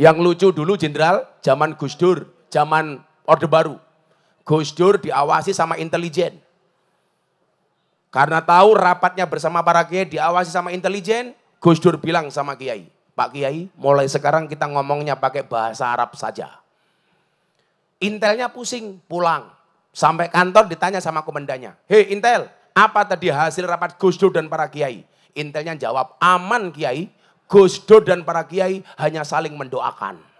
Yang lucu dulu jenderal, zaman Gus Dur, zaman Orde Baru. Gus Dur diawasi sama intelijen. Karena tahu rapatnya bersama para kiai diawasi sama intelijen, Gus Dur bilang sama kiai, Pak Kiai, mulai sekarang kita ngomongnya pakai bahasa Arab saja. Intelnya pusing, pulang. Sampai kantor ditanya sama komendannya Hei Intel, apa tadi hasil rapat Gus Dur dan para kiai? Intelnya jawab, aman kiai, Gus Dur dan para kiai hanya saling mendoakan.